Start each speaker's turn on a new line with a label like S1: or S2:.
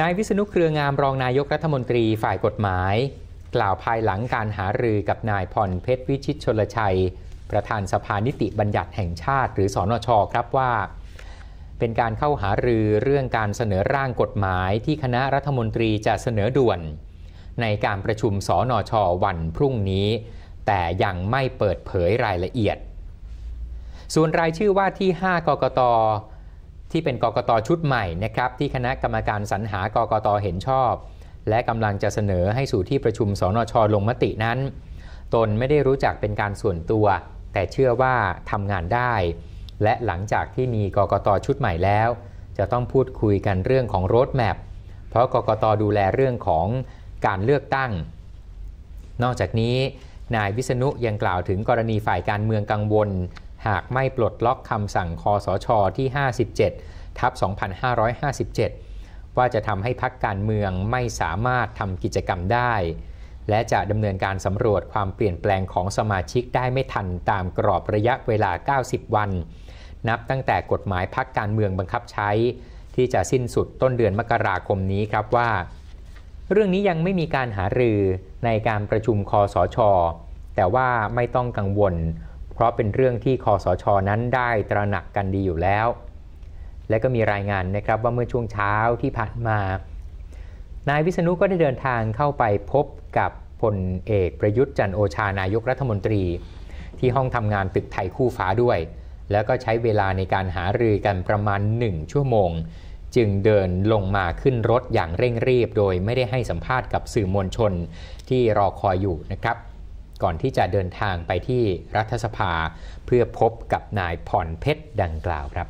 S1: นายวิษณุเครืองามรองนายกรัฐมนตรีฝ่ายกฎหมาย กล่าวภายหลังการหารือกับนายพรเพชรวิชิตชนลชัย ประธานสภานิติบัญญัติแห่งชาติหรือสอนชครับว่า เป็นการเข้าหารือเรื่องการเสนอร่างกฎหมายที่คณะรัฐมนตรีจะเสนอด่วน ในการประชุมสอนช วันพรุ่งนี้ แต่ยังไม่เปิดเผยรายละเอียด ส่วนรายชื่อว่าที่5กกตที่เป็นกกตชุดใหม่นะครับที่คณะกรรมการสรรหากกตเห็นชอบ และกำลังจะเสนอให้สู่ที่ประชุมสนชลงมตินั้น ตนไม่ได้รู้จักเป็นการส่วนตัว แต่เชื่อว่าทำงานได้ และหลังจากที่มีกกตชุดใหม่แล้ว จะต้องพูดคุยกันเรื่องของรถแมพเพราะกกตดูแลเรื่องของการเลือกตั้ง นอกจากนี้นายวิษณุยังกล่าวถึงกรณีฝ่ายการเมืองกังวลหากไม่ปลดล็อกคำสั่งคอสช ที่ 57 ทับ2557 ว่าจะทำให้พักการเมืองไม่สามารถทำกิจกรรมได้ และจะดำเนินการสำรวจความเปลี่ยนแปลงของสมาชิกได้ไม่ทันตามกรอบระยะเวลา 90 วัน นับตั้งแต่กฎหมายพักการเมืองบังคับใช้ ที่จะสิ้นสุดต้นเดือนมกราคมนี้ครับว่า เรื่องนี้ยังไม่มีการหารือในการประชุมคอสช แต่ว่าไม่ต้องกังวลเพราะเป็นเรื่องที่คอสชอนั้นได้ตระหนักกันดีอยู่แล้ว และก็มีรายงานนะครับว่าเมื่อช่วงเช้าที่ผ่านมา นายวิษณุก็ได้เดินทางเข้าไปพบกับพลเอกประยุทธ์จันโอชานายกรัฐมนตรี ที่ห้องทำงานตึกไทยคู่ฟ้าด้วย แล้วก็ใช้เวลาในการหารือกันประมาณ 1 ชั่วโมง จึงเดินลงมาขึ้นรถอย่างเร่งรีบโดยไม่ได้ให้สัมภาษณ์กับสื่อมวลชนที่รอคอยอยู่นะครับก่อนที่จะเดินทางไปที่รัฐสภาเพื่อพบกับนายผ่อนเพชรดังกล่าวครับ